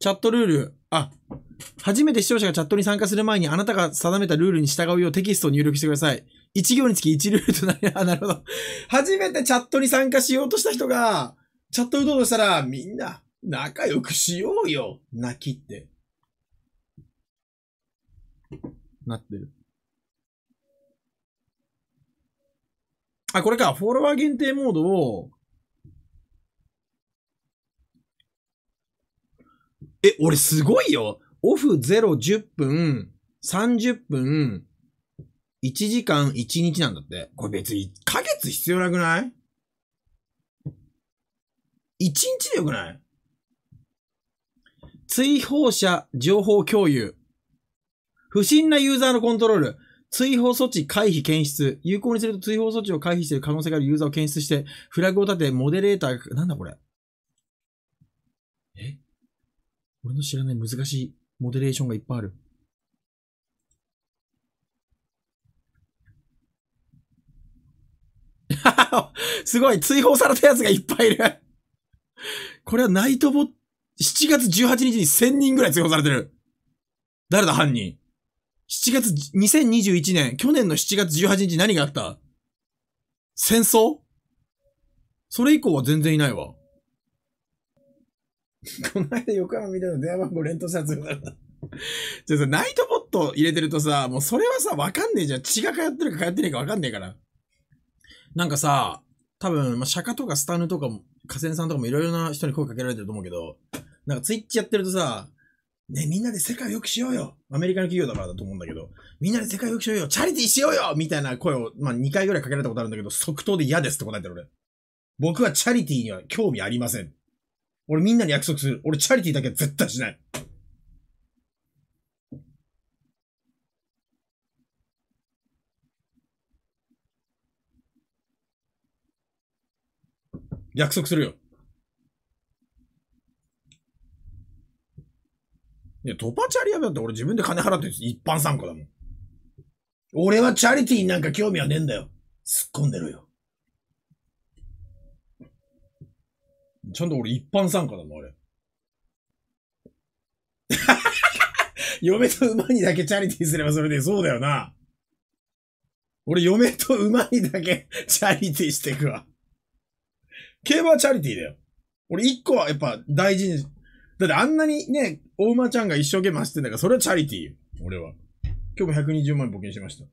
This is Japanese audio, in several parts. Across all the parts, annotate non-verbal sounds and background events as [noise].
チャットルール。あ、初めて視聴者がチャットに参加する前にあなたが定めたルールに従うようテキストを入力してください。1行につき1ルールとなり、あ、なるほど。初めてチャットに参加しようとした人が、チャット打とうとしたら、みんな、仲良くしようよ。泣きって。なってる。あ、これか。フォロワー限定モードを、え、俺すごいよ。オフ0、10分、30分、1時間1日なんだって。これ別に1ヶ月必要なくない ?1 日でよくない追放者情報共有。不審なユーザーのコントロール。追放措置回避検出。有効にすると追放措置を回避している可能性があるユーザーを検出して、フラグを立て、モデレーター、なんだこれ。俺の知らない難しいモデレーションがいっぱいある。[laughs] すごい追放されたやつがいっぱいいるこれはナイトボ、7月18日に1000人ぐらい追放されてる。誰だ、犯人。7月、2021年、去年の7月18日何があった戦争それ以降は全然いないわ。[laughs] この間横浜みたいな電話番号連投したやつだな。じゃあナイトボット入れてるとさ、もうそれはさ、わかんねえじゃん。血が通ってるか通ってないかわかんねえから。なんかさ、多分、まあ、釈迦とかスタヌとかも、河川さんとかもいろいろな人に声かけられてると思うけど、なんかツイッチやってるとさ、ね、みんなで世界を良くしようよアメリカの企業だからだと思うんだけど、みんなで世界を良くしようよチャリティーしようよみたいな声を、まあ、2回ぐらいかけられたことあるんだけど、即答で嫌ですって答えてる俺。僕はチャリティーには興味ありません。俺みんなに約束する。俺チャリティーだけは絶対しない。約束するよ。いや、トパチャリアだって俺自分で金払ってるんです。一般参加だもん。俺はチャリティーになんか興味はねえんだよ。突っ込んでるよ。ちゃんと俺一般参加だもん、あれ。[laughs] 嫁と馬にだけチャリティーすればそれで、そうだよな。俺、嫁と馬にだけ [laughs] チャリティーしてくわ。競馬はチャリティーだよ。俺、一個はやっぱ大事に、だってあんなにね、大馬ちゃんが一生懸命走ってんだから、それはチャリティーよ。俺は。今日も120万募金しました。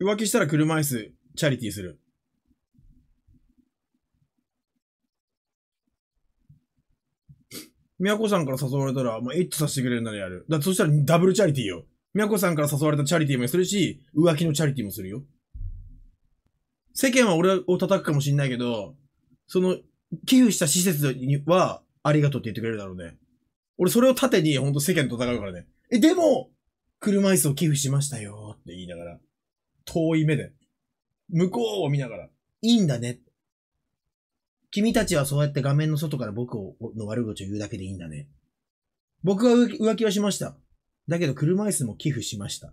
浮気したら車椅子、チャリティーする。みやこさんから誘われたら、まあ、エッチさせてくれるならやる。だそしたらダブルチャリティーよ。やこさんから誘われたチャリティーもするし、浮気のチャリティーもするよ。世間は俺を叩くかもしんないけど、その、寄付した施設には、ありがとうって言ってくれるだろうね。俺それを盾に、ほんと世間と戦うからね。え、でも、車椅子を寄付しましたよって言いながら、遠い目で、向こうを見ながら、いいんだね。君たちはそうやって画面の外から僕をの悪口を言うだけでいいんだね。僕は浮気はしました。だけど車椅子も寄付しました。